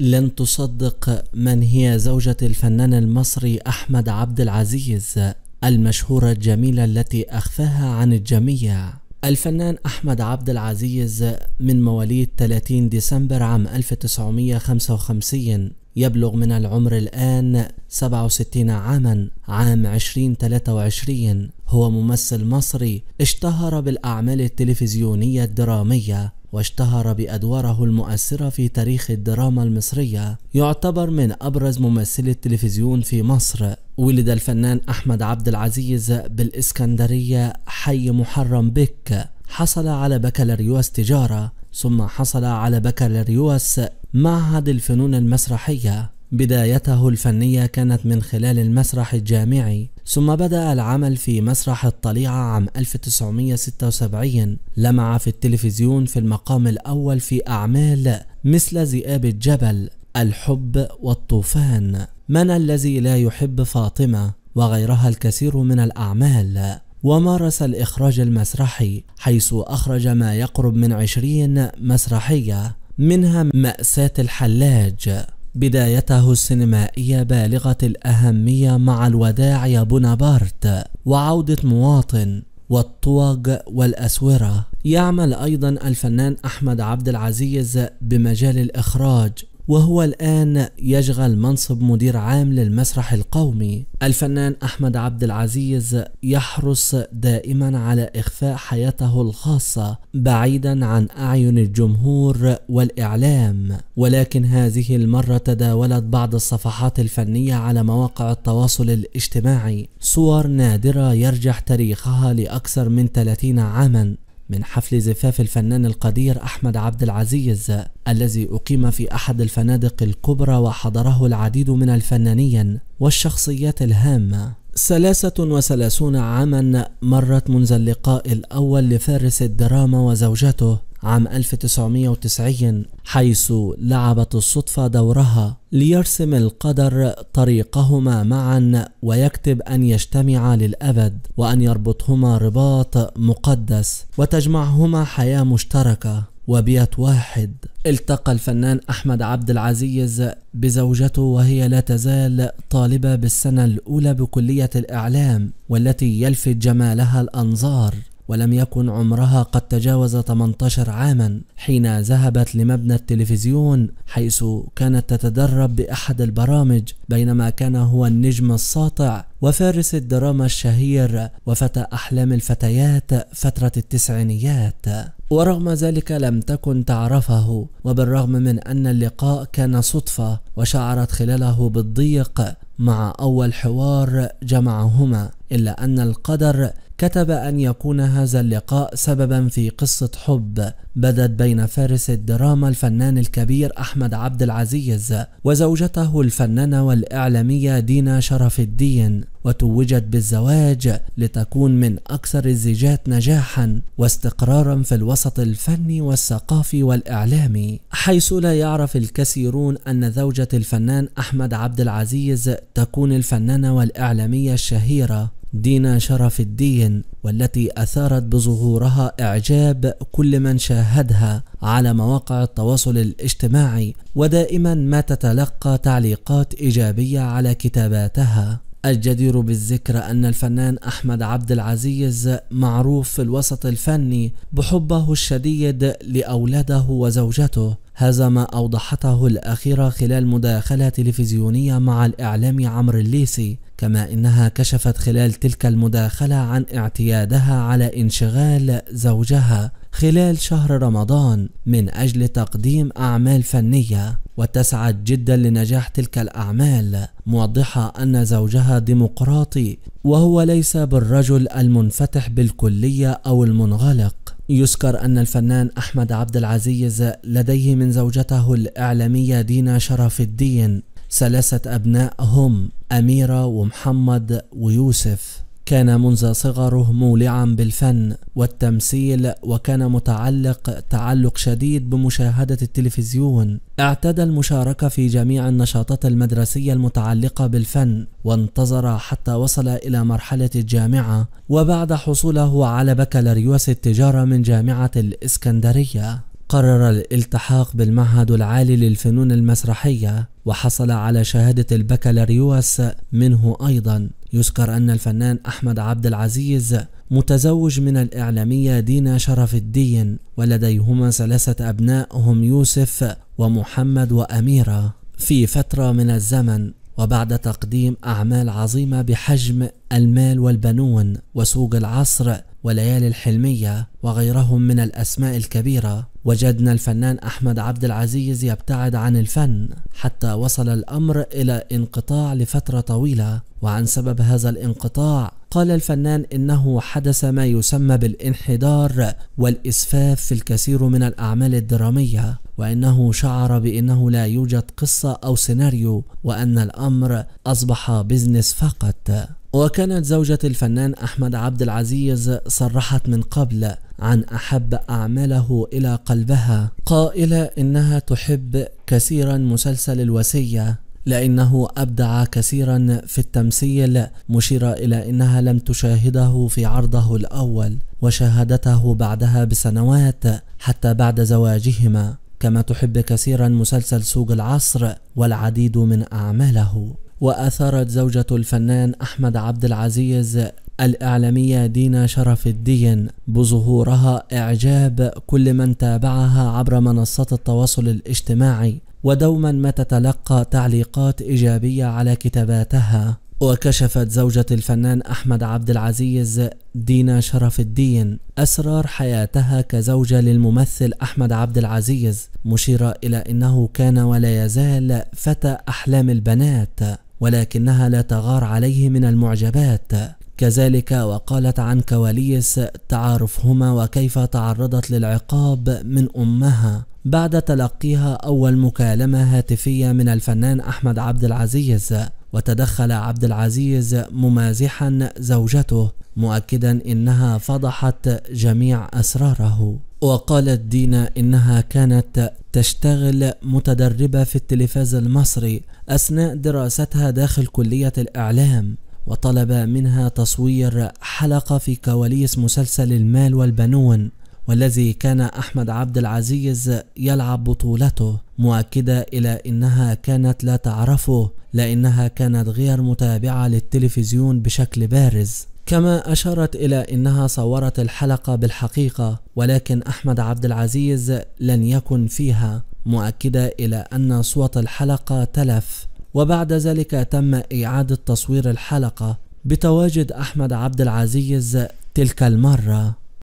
لن تصدق من هي زوجة الفنان المصري أحمد عبد العزيز المشهورة الجميلة التي أخفاها عن الجميع الفنان أحمد عبد العزيز من مواليد 30 ديسمبر عام 1955 يبلغ من العمر الآن 67 عاما عام 2023 هو ممثل مصري اشتهر بالأعمال التلفزيونية الدرامية واشتهر بأدواره المؤثرة في تاريخ الدراما المصرية يعتبر من أبرز ممثلي التلفزيون في مصر ولد الفنان أحمد عبد العزيز بالإسكندرية حي محرم بك حصل على بكالوريوس تجارة ثم حصل على بكالوريوس معهد الفنون المسرحية بدايته الفنية كانت من خلال المسرح الجامعي ثم بدأ العمل في مسرح الطليعة عام 1976 لمع في التلفزيون في المقام الأول في أعمال مثل ذئاب الجبل الحب والطوفان من الذي لا يحب فاطمة وغيرها الكثير من الأعمال ومارس الإخراج المسرحي حيث أخرج ما يقرب من عشرين مسرحية منها مأساة الحلاج بدايته السينمائية بالغة الأهمية مع الوداع يا بونابرت وعودة مواطن والطوق والأسورة يعمل أيضا الفنان أحمد عبد العزيز بمجال الإخراج وهو الآن يشغل منصب مدير عام للمسرح القومي الفنان أحمد عبد العزيز يحرص دائما على إخفاء حياته الخاصة بعيدا عن أعين الجمهور والإعلام ولكن هذه المرة تداولت بعض الصفحات الفنية على مواقع التواصل الاجتماعي صور نادرة يرجح تاريخها لأكثر من 30 عاما من حفل زفاف الفنان القدير أحمد عبد العزيز الذي أقيم في أحد الفنادق الكبرى وحضره العديد من الفنانين والشخصيات الهامة 33 عاما مرت منذ اللقاء الأول لفارس الدراما وزوجته عام 1990 حيث لعبت الصدفة دورها ليرسم القدر طريقهما معا ويكتب أن يجتمعا للأبد وأن يربطهما رباط مقدس وتجمعهما حياة مشتركة وبيت واحد التقى الفنان أحمد عبد العزيز بزوجته وهي لا تزال طالبة بالسنة الأولى بكلية الإعلام والتي يلفت جمالها الأنظار ولم يكن عمرها قد تجاوز 18 عاما حين ذهبت لمبنى التلفزيون حيث كانت تتدرب بأحد البرامج بينما كان هو النجم الساطع وفارس الدراما الشهير وفتى أحلام الفتيات فترة التسعينيات ورغم ذلك لم تكن تعرفه وبالرغم من أن اللقاء كان صدفة وشعرت خلاله بالضيق مع أول حوار جمعهما إلا أن القدر كتب أن يكون هذا اللقاء سببا في قصة حب بدت بين فارس الدراما الفنان الكبير أحمد عبد العزيز وزوجته الفنانة والإعلامية دينا شرف الدين وتوجت بالزواج لتكون من أكثر الزيجات نجاحا واستقرارا في الوسط الفني والثقافي والإعلامي حيث لا يعرف الكثيرون أن زوجة الفنان أحمد عبد العزيز تكون الفنانة والإعلامية الشهيرة دينا شرف الدين والتي أثارت بظهورها إعجاب كل من شاهدها على مواقع التواصل الاجتماعي ودائما ما تتلقى تعليقات إيجابية على كتاباتها الجدير بالذكر أن الفنان أحمد عبد العزيز معروف في الوسط الفني بحبه الشديد لأولاده وزوجته هذا ما أوضحته الأخيرة خلال مداخلة تلفزيونية مع الإعلام عمرو الليسي كما انها كشفت خلال تلك المداخله عن اعتيادها على انشغال زوجها خلال شهر رمضان من اجل تقديم اعمال فنيه وتسعد جدا لنجاح تلك الاعمال موضحه ان زوجها ديمقراطي وهو ليس بالرجل المنفتح بالكليه او المنغلق يذكر أن الفنان أحمد عبد العزيز لديه من زوجته الإعلامية دينا شرف الدين ثلاثة أبناء هم أميرة ومحمد ويوسف كان منذ صغره مولعا بالفن والتمثيل وكان متعلق تعلق شديد بمشاهدة التلفزيون اعتدى المشاركة في جميع النشاطات المدرسية المتعلقة بالفن وانتظر حتى وصل إلى مرحلة الجامعة وبعد حصوله على بكالوريوس التجارة من جامعة الإسكندرية قرر الالتحاق بالمعهد العالي للفنون المسرحية وحصل على شهادة البكالوريوس منه أيضا يذكر أن الفنان أحمد عبد العزيز متزوج من الإعلامية دينا شرف الدين ولديهما ثلاثة أبناء هم يوسف ومحمد وأميرة في فترة من الزمن وبعد تقديم أعمال عظيمة بحجم المال والبنون وسوق العصر وليالي الحلمية وغيرهم من الأسماء الكبيرة وجدنا الفنان أحمد عبد العزيز يبتعد عن الفن حتى وصل الأمر إلى انقطاع لفترة طويلة وعن سبب هذا الانقطاع قال الفنان إنه حدث ما يسمى بالانحدار والإسفاف في الكثير من الأعمال الدرامية وإنه شعر بأنه لا يوجد قصة أو سيناريو وأن الأمر أصبح بزنس فقط وكانت زوجة الفنان أحمد عبد العزيز صرحت من قبل عن أحب أعماله إلى قلبها قائلة إنها تحب كثيرا مسلسل الوسية لأنه أبدع كثيرا في التمثيل مشيرة إلى أنها لم تشاهده في عرضه الأول وشاهدته بعدها بسنوات حتى بعد زواجهما كما تحب كثيرا مسلسل سوق العصر والعديد من أعماله وأثارت زوجة الفنان أحمد عبد العزيز الإعلامية دينا شرف الدين بظهورها إعجاب كل من تابعها عبر منصات التواصل الاجتماعي ودوما ما تتلقى تعليقات إيجابية على كتاباتها وكشفت زوجة الفنان أحمد عبد العزيز دينا شرف الدين أسرار حياتها كزوجة للممثل أحمد عبد العزيز مشيرة إلى أنه كان ولا يزال فتى أحلام البنات ولكنها لا تغار عليه من المعجبات كذلك وقالت عن كواليس تعارفهما وكيف تعرضت للعقاب من امها بعد تلقيها اول مكالمه هاتفيه من الفنان احمد عبد العزيز وتدخل عبد العزيز ممازحا زوجته مؤكدا انها فضحت جميع اسراره وقالت دينا إنها كانت تشتغل متدربة في التلفاز المصري أثناء دراستها داخل كلية الإعلام وطلب منها تصوير حلقة في كواليس مسلسل المال والبنون والذي كان أحمد عبد العزيز يلعب بطولته مؤكدة إلى أنها كانت لا تعرفه لأنها كانت غير متابعة للتلفزيون بشكل بارز كما أشارت إلى أنها صورت الحلقة بالحقيقة ولكن أحمد عبد العزيز لن يكن فيها مؤكدة إلى أن صوت الحلقة تلف وبعد ذلك تم إعادة تصوير الحلقة بتواجد أحمد عبد العزيز تلك المرة